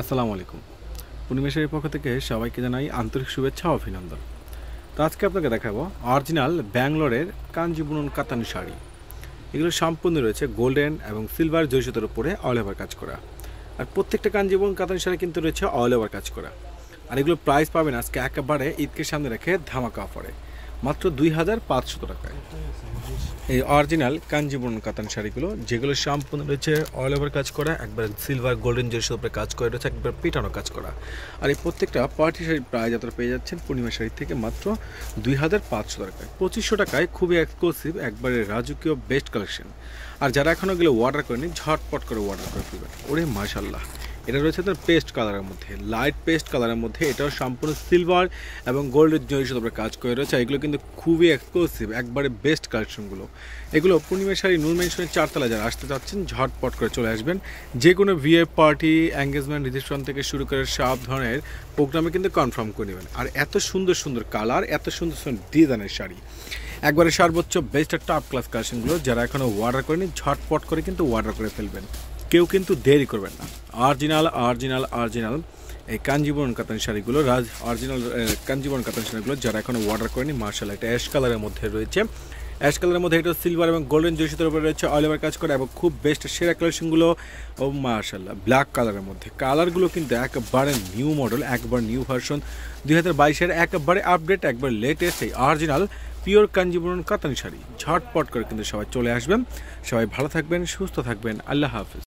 আসসালামু আলাইকুম পূর্ণিমেশের পক্ষ থেকে সবাইকে জানাই আন্তরিক শুভেচ্ছা ও অভিনন্দন তো আজকে আপনাকে দেখাবো অরিজিনাল ব্যাঙ্গলোরের বুনন কাতানি শাড়ি এগুলো সম্পূর্ণ রয়েছে গোল্ডেন এবং সিলভার জৈসতের উপরে অল ওভার কাজ করা আর প্রত্যেকটা বুনন কাতানি শাড়ি কিন্তু রয়েছে অল ওভার কাজ করা আর এগুলো প্রাইস পাবেন আজকে একেবারে ঈদকে সামনে রেখে ধামাকা অফারে মাত্র দুই হাজার পাঁচশো টাকায় এই অরিজিনাল কাঞ্জিবরণ কাতান শাড়িগুলো যেগুলো সম্পূর্ণ রয়েছে অয়েল ওভার কাজ করা একবার সিলভার গোল্ডেন জেরস উপরে কাজ করে রয়েছে একবার পেটানো কাজ করা আর এই প্রত্যেকটা পার্টি শাড়ি প্রায় আপনারা পেয়ে যাচ্ছেন পূর্ণিমা শাড়ি থেকে মাত্র দুই হাজার পাঁচশো টাকায় পঁচিশশো টাকায় খুবই এক্সক্লুসিভ একবারে রাজকীয় বেস্ট কালেকশন আর যারা এখনও গেলে অর্ডার করেনি ঝটপট করে অর্ডার করে ফেলবেন ওরে মাশাল্লাহ এটা রয়েছে তার পেস্ট কালারের মধ্যে লাইট পেস্ট কালারের মধ্যে এটাও সম্পূর্ণ সিলভার এবং গোল্ডের জন্য সাথে কাজ করে রয়েছে এগুলো কিন্তু খুবই এক্সক্লুসিভ একবারে বেস্ট কালেকশনগুলো এগুলো পূর্ণিমা শাড়ি নুন মেনশনের চারতলা যারা আসতে চাচ্ছেন ঝটপট করে চলে আসবেন যে কোনো বিয়ে পার্টি এঙ্গেজমেন্ট রিসেপশন থেকে শুরু করে সব ধরনের প্রোগ্রামে কিন্তু কনফার্ম করে নেবেন আর এত সুন্দর সুন্দর কালার এত সুন্দর সুন্দর ডিজাইনের শাড়ি একবারে সর্বোচ্চ বেস্ট আর টপ ক্লাস কালেকশনগুলো যারা এখনও অর্ডার করেনি ঝটপট করে কিন্তু অর্ডার করে ফেলবেন কেউ কিন্তু দেরি করবেন না অরিজিনাল অরিজিনাল অরিজিনাল এই কাঞ্জিবরণ কাতান শাড়িগুলো রাজ অরিজিনাল কাঞ্জিবরণ কাতান শাড়িগুলো যারা এখনও অর্ডার করেনি মার্শাল একটা অ্যাশ কালারের মধ্যে রয়েছে অ্যাশ কালারের মধ্যে এটা সিলভার এবং গোল্ডেন জৈশিতের উপরে রয়েছে অলিভার কাজ করে এবং খুব বেস্ট সেরা কালেকশনগুলো ও মার্শাল ব্ল্যাক কালারের মধ্যে কালারগুলো কিন্তু একবারে নিউ মডেল একবার নিউ ভার্সন দুই হাজার বাইশের একবারে আপডেট একবার লেটেস্ট এই অরিজিনাল পিওর কাঞ্জিবরণ কাতান শাড়ি ঝটপট করে কিন্তু সবাই চলে আসবেন সবাই ভালো থাকবেন সুস্থ থাকবেন আল্লাহ হাফিজ